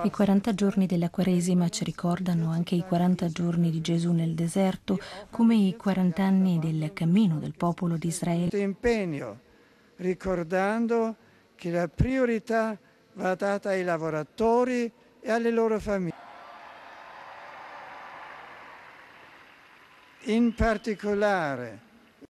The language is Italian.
I 40 giorni della Quaresima ci ricordano anche i 40 giorni di Gesù nel deserto, come i 40 anni del cammino del popolo di Israele. Impegno, ricordando che la priorità va data ai lavoratori e alle loro famiglie. In particolare,